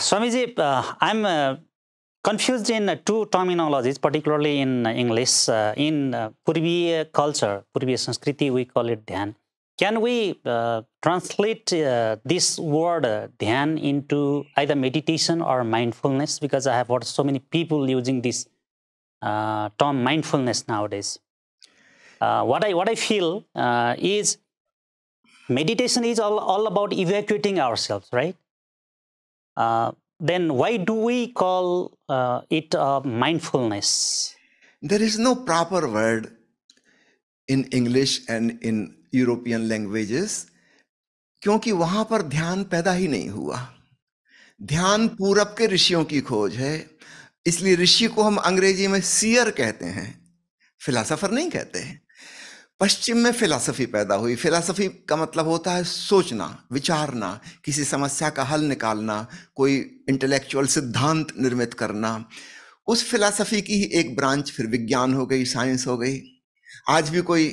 Swamiji, uh, I'm uh, confused in uh, two terminologies, particularly in uh, English. Uh, in uh, Purviya culture, Purviya Sanskriti, we call it Dhyan. Can we uh, translate this word uh, Dhyan into either meditation or mindfulness? Because I have heard so many people using this term mindfulness nowadays. what I what I feel is meditation is all, all about evacuating ourselves, right? Uh, then why do we call uh, it mindfulness? There is no proper word in English and in European languages क्योंकि वहां पर ध्यान पैदा ही नहीं हुआ ध्यान पूरब के ऋषियों की खोज है इसलिए ऋषि को हम अंग्रेजी में सियर कहते हैं फिलासफर नहीं कहते हैं पश्चिम में फिलासफी पैदा हुई फिलासफी का मतलब होता है सोचना विचारना किसी समस्या का हल निकालना कोई इंटेलेक्चुअल सिद्धांत निर्मित करना उस फिलासफी की ही एक ब्रांच फिर विज्ञान हो गई साइंस हो गई आज भी कोई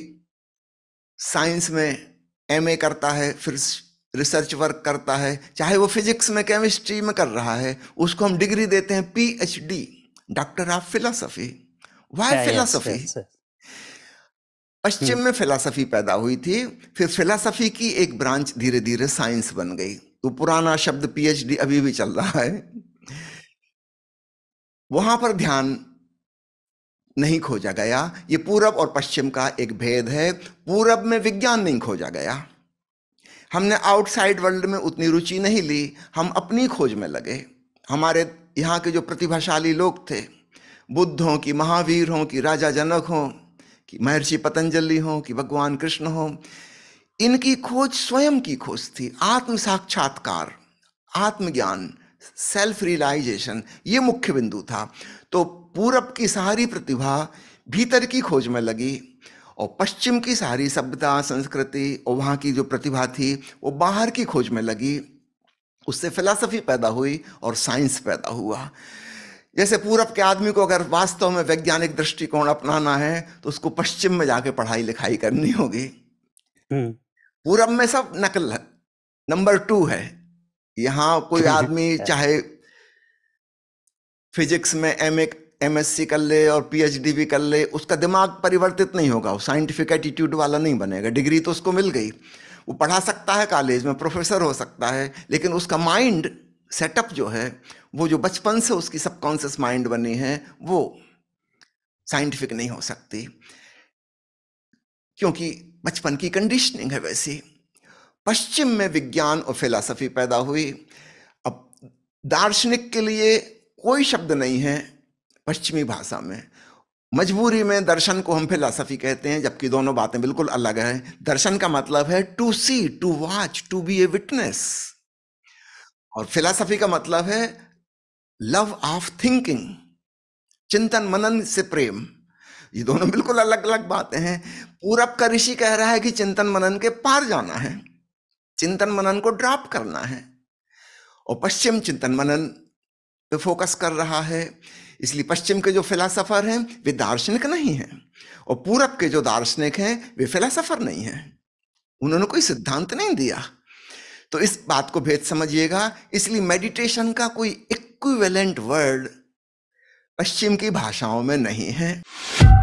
साइंस में एमए करता है फिर रिसर्च वर्क करता है चाहे वो फिजिक्स में केमिस्ट्री में कर रहा है उसको हम डिग्री देते हैं PhD doctor of philosophy why philosophy पश्चिम में फिलासफी पैदा हुई थी फिर फिलासफी की एक ब्रांच धीरे धीरे साइंस बन गई तो पुराना शब्द पीएचडी अभी भी चल रहा है वहां पर ध्यान नहीं खोजा गया ये पूरब और पश्चिम का एक भेद है पूरब में विज्ञान नहीं खोजा गया हमने आउटसाइड वर्ल्ड में उतनी रुचि नहीं ली हम अपनी खोज में लगे हमारे यहाँ के जो प्रतिभाशाली लोग थे बुद्धों की महावीर हों की राजा जनक हों कि महर्षि पतंजलि हो कि भगवान कृष्ण हो इनकी खोज स्वयं की खोज थी आत्म साक्षात्कार आत्मज्ञान सेल्फ रियलाइजेशन ये मुख्य बिंदु था तो पूरब की सारी प्रतिभा भीतर की खोज में लगी और पश्चिम की सारी सभ्यता संस्कृति और वहाँ की जो प्रतिभा थी वो बाहर की खोज में लगी उससे फिलासफी पैदा हुई और साइंस पैदा हुआ जैसे पूरब के आदमी को अगर वास्तव में वैज्ञानिक दृष्टिकोण अपनाना है तो उसको पश्चिम में जाके पढ़ाई लिखाई करनी होगी हम्म। पूरब में सब नकल नंबर टू है यहाँ कोई आदमी अच्छा। चाहे फिजिक्स में एम एमएससी कर ले और पी एच डी भी कर ले उसका दिमाग परिवर्तित नहीं होगा वो साइंटिफिक एटीट्यूड वाला नहीं बनेगा डिग्री तो उसको मिल गई वो पढ़ा सकता है कॉलेज में प्रोफेसर हो सकता है लेकिन उसका माइंड सेटअप जो है वो जो बचपन से उसकी सबकॉन्शियस माइंड बनी है वो साइंटिफिक नहीं हो सकती क्योंकि बचपन की कंडीशनिंग है वैसी पश्चिम में विज्ञान और फिलासफी पैदा हुई अब दार्शनिक के लिए कोई शब्द नहीं है पश्चिमी भाषा में मजबूरी में दर्शन को हम फिलासफी कहते हैं जबकि दोनों बातें बिल्कुल अलग हैं दर्शन का मतलब है to see to watch to be a witness और फिलासफी का मतलब है लव ऑफ थिंकिंग चिंतन मनन से प्रेम ये दोनों बिल्कुल अलग अलग बातें हैं पूरब का ऋषि कह रहा है कि चिंतन मनन के पार जाना है चिंतन मनन को ड्रॉप करना है और पश्चिम चिंतन मनन पे फोकस कर रहा है इसलिए पश्चिम के जो फिलासफर हैं वे दार्शनिक नहीं हैं और पूरब के जो दार्शनिक हैं वे फिलासफर नहीं हैं उन्होंने कोई सिद्धांत नहीं दिया तो इस बात को भेद समझिएगा इसलिए मेडिटेशन का कोई इक्विवेलेंट वर्ड पश्चिम की भाषाओं में नहीं है